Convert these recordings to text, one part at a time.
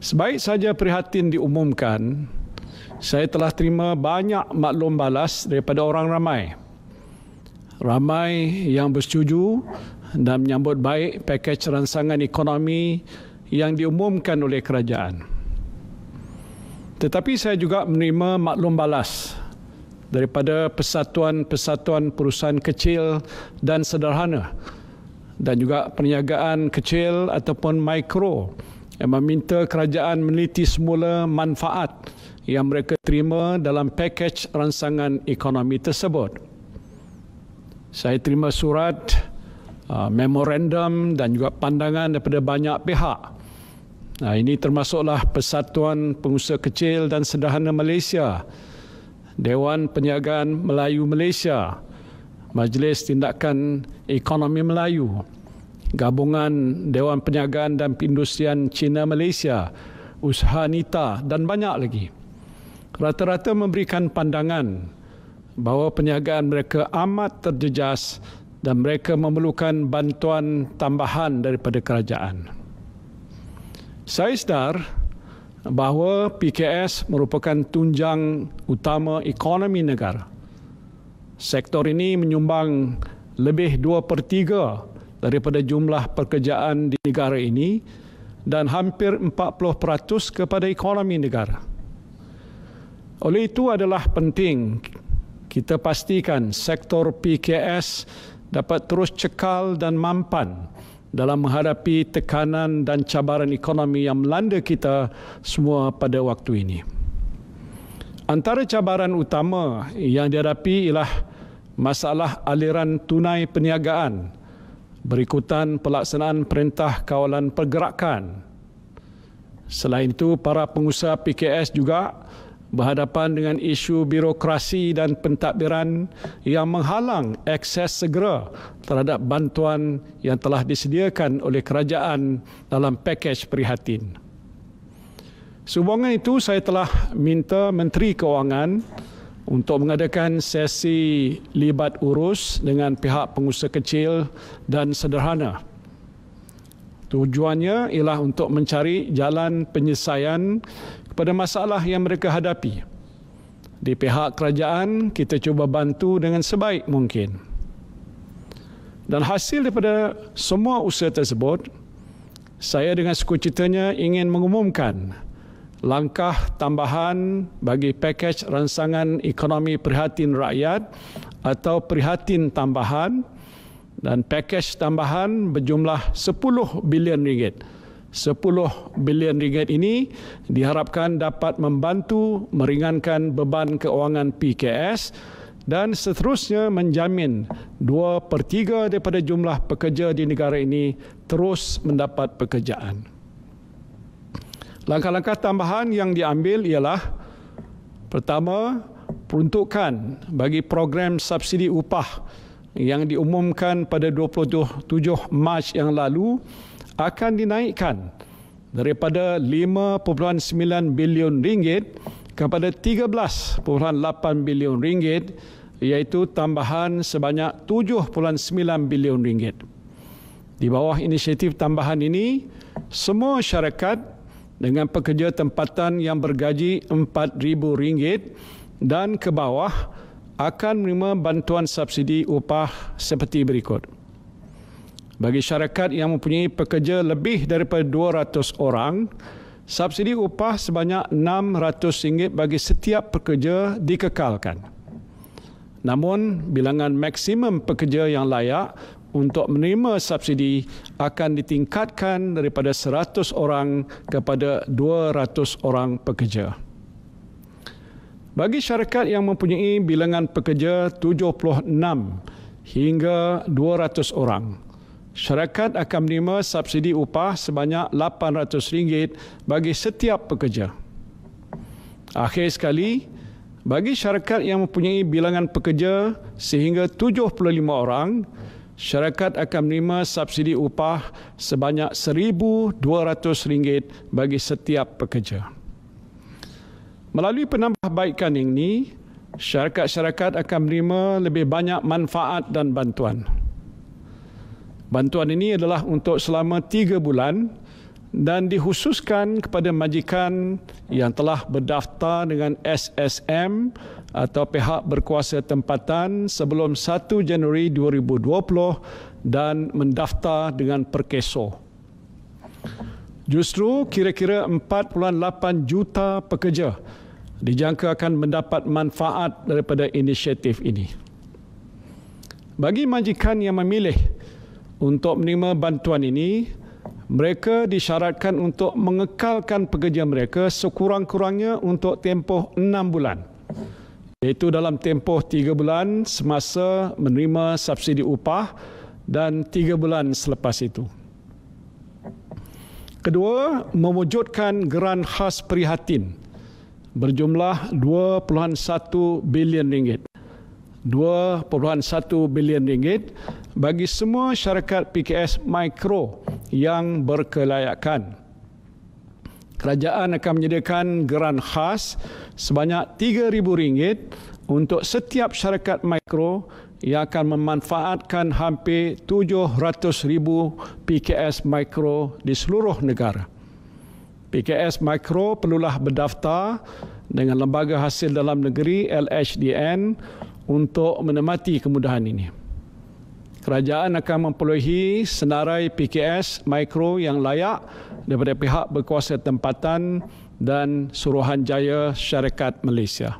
Sebaik saja prihatin diumumkan, saya telah terima banyak maklum balas daripada orang ramai. Ramai yang bersetuju dan menyambut baik pakej rangsangan ekonomi yang diumumkan oleh kerajaan. Tetapi saya juga menerima maklum balas daripada persatuan-persatuan perusahaan kecil dan sederhana dan juga perniagaan kecil ataupun mikro yang meminta kerajaan meneliti semula manfaat yang mereka terima dalam pakej rangsangan ekonomi tersebut. Saya terima surat, uh, memorandum dan juga pandangan daripada banyak pihak. Nah, ini termasuklah Persatuan Pengusaha Kecil dan Sederhana Malaysia, Dewan Perniagaan Melayu Malaysia, Majlis Tindakan Ekonomi Melayu, gabungan Dewan Perniagaan dan Perindustrian China Malaysia, Usaha Nita dan banyak lagi. Rata-rata memberikan pandangan bahawa perniagaan mereka amat terjejas dan mereka memerlukan bantuan tambahan daripada kerajaan. Saya sedar bahawa PKS merupakan tunjang utama ekonomi negara. Sektor ini menyumbang lebih 2 per daripada jumlah pekerjaan di negara ini dan hampir 40% kepada ekonomi negara. Oleh itu adalah penting kita pastikan sektor PKS dapat terus cekal dan mampan dalam menghadapi tekanan dan cabaran ekonomi yang melanda kita semua pada waktu ini. Antara cabaran utama yang dihadapi ialah masalah aliran tunai perniagaan berikutan pelaksanaan perintah kawalan pergerakan. Selain itu, para pengusaha PKS juga berhadapan dengan isu birokrasi dan pentadbiran yang menghalang akses segera terhadap bantuan yang telah disediakan oleh kerajaan dalam pakej prihatin. Sehubungan itu, saya telah minta Menteri Keuangan untuk mengadakan sesi libat urus dengan pihak pengusaha kecil dan sederhana. Tujuannya ialah untuk mencari jalan penyelesaian kepada masalah yang mereka hadapi. Di pihak kerajaan, kita cuba bantu dengan sebaik mungkin. Dan hasil daripada semua usaha tersebut, saya dengan sekucitanya ingin mengumumkan langkah tambahan bagi pakej rangsangan ekonomi prihatin rakyat atau prihatin tambahan dan pakej tambahan berjumlah 10 bilion ringgit. 10 bilion ringgit ini diharapkan dapat membantu meringankan beban keuangan PKS dan seterusnya menjamin 2/3 daripada jumlah pekerja di negara ini terus mendapat pekerjaan. Langkah-langkah tambahan yang diambil ialah pertama, peruntukan bagi program subsidi upah yang diumumkan pada 27 Mac yang lalu akan dinaikkan daripada 5.9 bilion ringgit kepada 13.8 bilion ringgit iaitu tambahan sebanyak 7.9 bilion ringgit. Di bawah inisiatif tambahan ini, semua syarikat dengan pekerja tempatan yang bergaji RM4,000 dan ke bawah akan menerima bantuan subsidi upah seperti berikut. Bagi syarikat yang mempunyai pekerja lebih daripada 200 orang, subsidi upah sebanyak RM600 bagi setiap pekerja dikekalkan. Namun, bilangan maksimum pekerja yang layak untuk menerima subsidi akan ditingkatkan daripada 100 orang kepada 200 orang pekerja. Bagi syarikat yang mempunyai bilangan pekerja 76 hingga 200 orang, syarikat akan menerima subsidi upah sebanyak RM800 bagi setiap pekerja. Akhir sekali, bagi syarikat yang mempunyai bilangan pekerja sehingga 75 orang, syarikat akan menerima subsidi upah sebanyak RM1,200 bagi setiap pekerja. Melalui penambahbaikan ini, syarikat-syarikat akan menerima lebih banyak manfaat dan bantuan. Bantuan ini adalah untuk selama tiga bulan dan dihususkan kepada majikan yang telah berdaftar dengan SSM atau pihak berkuasa tempatan sebelum 1 Januari 2020 dan mendaftar dengan perkeso. Justru kira-kira 4.8 juta pekerja dijangka akan mendapat manfaat daripada inisiatif ini. Bagi majikan yang memilih untuk menerima bantuan ini, mereka disyaratkan untuk mengekalkan pekerja mereka sekurang-kurangnya untuk tempoh enam bulan. Iaitu dalam tempoh tiga bulan semasa menerima subsidi upah dan tiga bulan selepas itu. Kedua, mewujudkan geran khas prihatin berjumlah 2.1 bilion ringgit. 2.1 bilion ringgit bagi semua syarikat PKS mikro yang berkelayakan. Kerajaan akan menyediakan geran khas sebanyak RM3,000 untuk setiap syarikat mikro yang akan memanfaatkan hampir 700,000 PKS mikro di seluruh negara. PKS mikro perlulah berdaftar dengan Lembaga Hasil Dalam Negeri LHDN untuk menemati kemudahan ini kerajaan akan mempeluhi senarai PKS mikro yang layak daripada pihak berkuasa tempatan dan Suruhanjaya Syarikat Malaysia.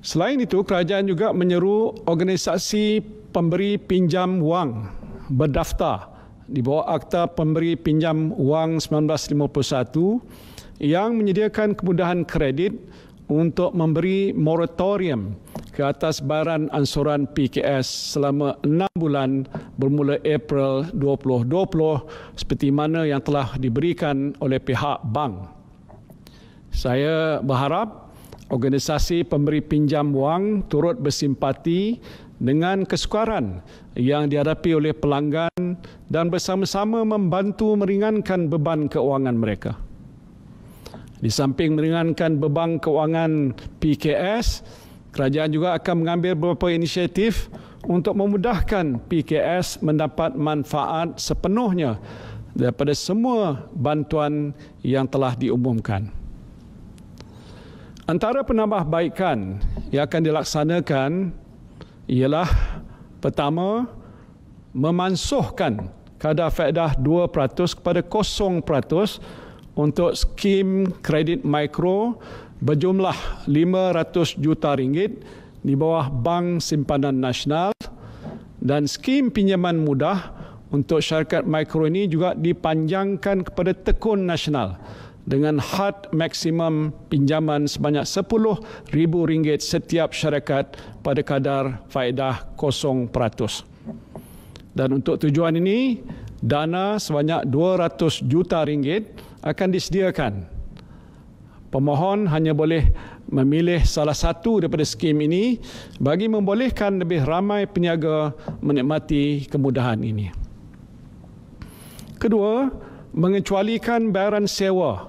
Selain itu, kerajaan juga menyeru organisasi pemberi pinjam wang berdaftar di bawah Akta Pemberi Pinjam Wang 1951 yang menyediakan kemudahan kredit untuk memberi moratorium ke atas baran ansuran PKS selama enam bulan bermula April 2020 seperti mana yang telah diberikan oleh pihak bank. Saya berharap organisasi pemberi pinjam wang turut bersimpati dengan kesukaran yang dihadapi oleh pelanggan dan bersama-sama membantu meringankan beban keuangan mereka. Di samping meringankan beban keuangan PKS, Kerajaan juga akan mengambil beberapa inisiatif untuk memudahkan PKS mendapat manfaat sepenuhnya daripada semua bantuan yang telah diumumkan. Antara penambahbaikan yang akan dilaksanakan ialah pertama, memansuhkan kadar faedah 2% kepada 0% untuk skim kredit mikro berjumlah 500 juta ringgit di bawah Bank Simpanan Nasional dan skim pinjaman mudah untuk syarikat mikro ini juga dipanjangkan kepada tekun nasional dengan had maksimum pinjaman sebanyak RM10,000 setiap syarikat pada kadar faedah 0%. Dan untuk tujuan ini, dana sebanyak 200 juta ringgit akan disediakan pemohon hanya boleh memilih salah satu daripada skim ini bagi membolehkan lebih ramai peniaga menikmati kemudahan ini. Kedua, mengecualikan bayaran sewa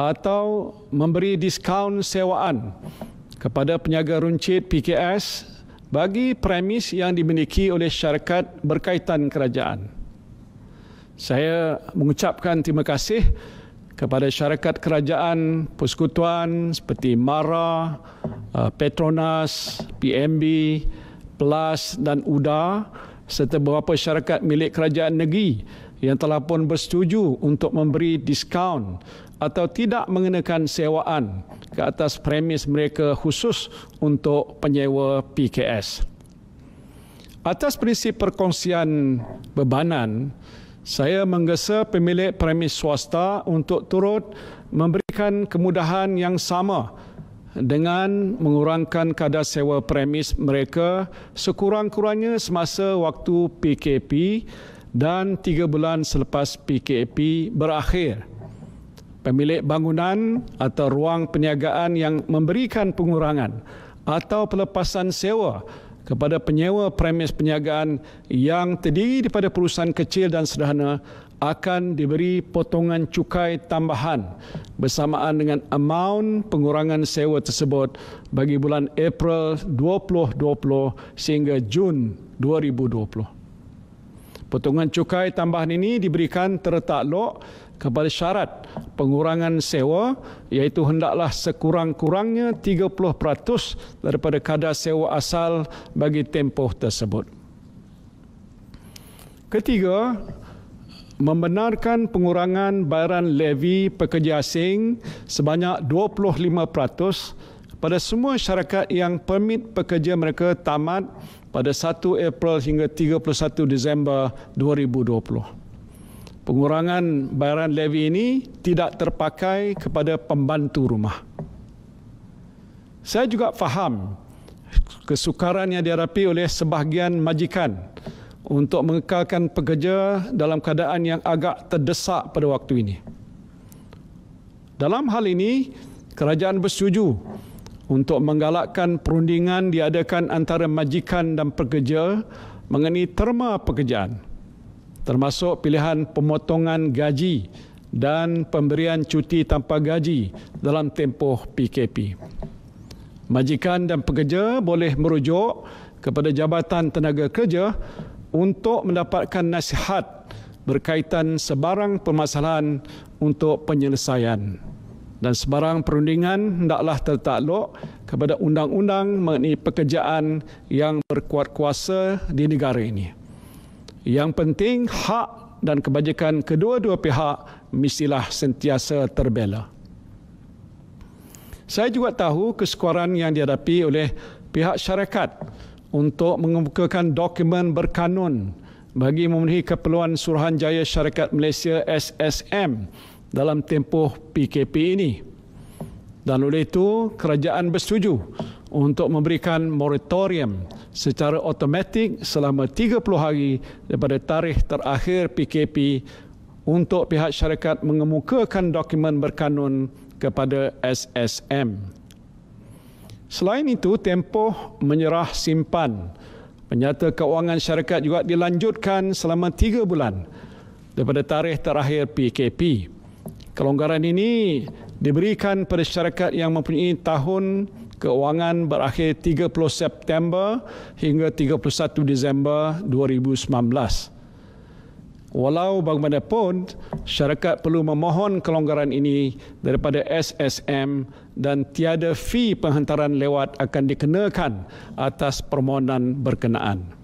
atau memberi diskaun sewaan kepada peniaga runcit PKS bagi premis yang dimiliki oleh syarikat berkaitan kerajaan. Saya mengucapkan terima kasih kepada kepada syarikat kerajaan persekutuan seperti MARA, uh, Petronas, PMB, PLUS dan UDA serta beberapa syarikat milik kerajaan negeri yang telah pun bersetuju untuk memberi diskaun atau tidak mengenakan sewaan ke atas premis mereka khusus untuk penyewa PKS. Atas prinsip perkongsian bebanan, saya menggesa pemilik premis swasta untuk turut memberikan kemudahan yang sama dengan mengurangkan kadar sewa premis mereka sekurang-kurangnya semasa waktu PKP dan tiga bulan selepas PKP berakhir. Pemilik bangunan atau ruang perniagaan yang memberikan pengurangan atau pelepasan sewa kepada penyewa premis penyiagaan yang terdiri daripada perusahaan kecil dan sederhana akan diberi potongan cukai tambahan bersamaan dengan amount pengurangan sewa tersebut bagi bulan April 2020 sehingga Jun 2020. Potongan cukai tambahan ini diberikan terletak lok kepada syarat pengurangan sewa iaitu hendaklah sekurang-kurangnya 30% daripada kadar sewa asal bagi tempoh tersebut. Ketiga, membenarkan pengurangan bayaran levy pekerja asing sebanyak 25% pada semua syarikat yang permit pekerja mereka tamat pada 1 April hingga 31 Disember 2020. Pengurangan bayaran levy ini tidak terpakai kepada pembantu rumah. Saya juga faham kesukaran yang dihadapi oleh sebahagian majikan untuk mengekalkan pekerja dalam keadaan yang agak terdesak pada waktu ini. Dalam hal ini, kerajaan bersetuju untuk menggalakkan perundingan diadakan antara majikan dan pekerja mengenai terma pekerjaan termasuk pilihan pemotongan gaji dan pemberian cuti tanpa gaji dalam tempoh PKP. Majikan dan pekerja boleh merujuk kepada Jabatan Tenaga Kerja untuk mendapatkan nasihat berkaitan sebarang permasalahan untuk penyelesaian dan sebarang perundingan hendaklah tertakluk kepada undang-undang mengenai pekerjaan yang berkuat kuasa di negara ini. Yang penting hak dan kebajikan kedua-dua pihak mestilah sentiasa terbela. Saya juga tahu kesukaran yang dihadapi oleh pihak syarikat untuk mengemukakan dokumen berkanun bagi memenuhi keperluan Suruhanjaya Syarikat Malaysia SSM dalam tempoh PKP ini. Dan oleh itu, kerajaan bersetuju untuk memberikan moratorium secara automatik selama 30 hari daripada tarikh terakhir PKP untuk pihak syarikat mengemukakan dokumen berkanun kepada SSM. Selain itu, tempoh menyerah simpan penyata kewangan syarikat juga dilanjutkan selama 3 bulan daripada tarikh terakhir PKP. Kelonggaran ini diberikan pada syarikat yang mempunyai tahun keuangan berakhir 30 September hingga 31 Disember 2019. Walau bagaimanapun, syarikat perlu memohon kelonggaran ini daripada SSM dan tiada fee penghantaran lewat akan dikenakan atas permohonan berkenaan.